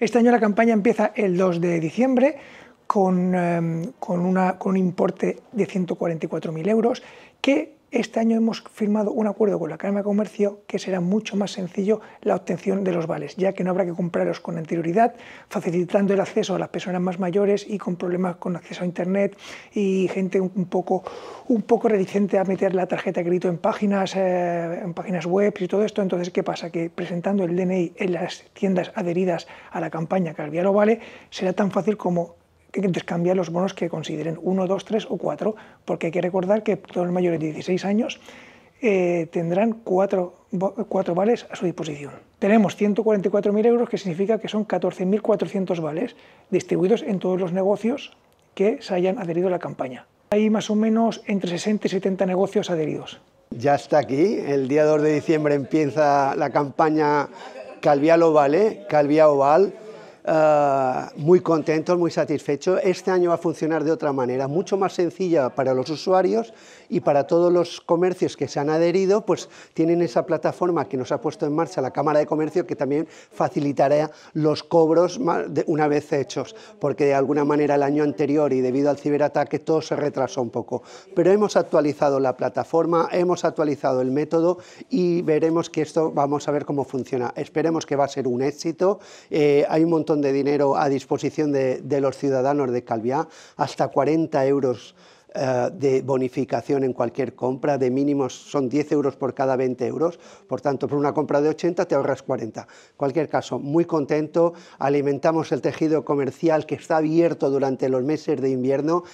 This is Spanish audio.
Este año la campaña empieza el 2 de diciembre em, con, un importe de 144.000 euros que este año hemos firmado un acuerdo con la Cámara de Comercio que será mucho más sencillo la obtención de los vales, ya que no habrá que comprarlos con anterioridad, facilitando el acceso a las personas más mayores y con problemas con acceso a Internet y gente un poco, un a meter la tarjeta de crédito en páginas, eh, en páginas web y todo esto. Entonces, ¿qué pasa? Que presentando el DNI en las tiendas adheridas a la campaña Calviaro Vale será tan fácil como que intercambiar los bonos que consideren 1, 2, 3 o 4, porque hay que recordar que todos los mayores de 16 años eh, tendrán 4, vales a su disposición. Tenemos 144.000 euros, que significa que son 14.400 vales distribuidos en todos los negocios que se hayan adherido a la campaña. Hay más o menos entre 60 y 70 negocios adheridos. Ya está aquí, el día 2 de diciembre empieza la campaña Calvialo Vale, Oval muy contentos, muy satisfechos. Este año va a funcionar de otra manera, mucho más sencilla para los usuarios y para todos los comercios que se han adherido, pues tienen esa plataforma que nos ha puesto en marcha la Cámara de Comercio que también facilitará los cobros una vez hechos, porque de alguna manera el año anterior y debido al ciberataque todo se retrasó un poco. Pero hemos actualizado la plataforma, hemos actualizado el método y veremos que esto vamos a ver cómo funciona. Esperemos que va a ser un éxito. Eh, hay un montón de dinero a disposición de, los ciudadanos de Calviá, hasta 40 euros eh, de bonificación en cualquier compra, de mínimos son 10 euros por cada 20 euros, por tanto, por una compra de 80 te ahorras 40. En cualquier caso, muy contento, alimentamos el tejido comercial que está abierto durante los meses de invierno,